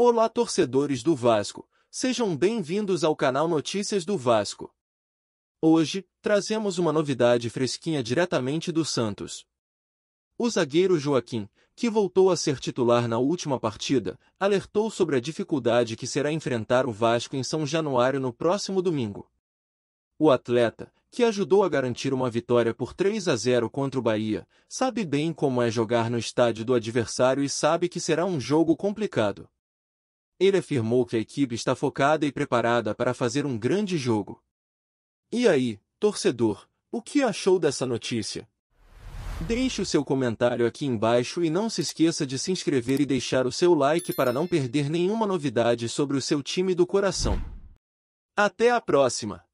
Olá torcedores do Vasco, sejam bem-vindos ao canal Notícias do Vasco. Hoje, trazemos uma novidade fresquinha diretamente do Santos. O zagueiro Joaquim, que voltou a ser titular na última partida, alertou sobre a dificuldade que será enfrentar o Vasco em São Januário no próximo domingo. O atleta, que ajudou a garantir uma vitória por 3 a 0 contra o Bahia, sabe bem como é jogar no estádio do adversário e sabe que será um jogo complicado ele afirmou que a equipe está focada e preparada para fazer um grande jogo. E aí, torcedor, o que achou dessa notícia? Deixe o seu comentário aqui embaixo e não se esqueça de se inscrever e deixar o seu like para não perder nenhuma novidade sobre o seu time do coração. Até a próxima!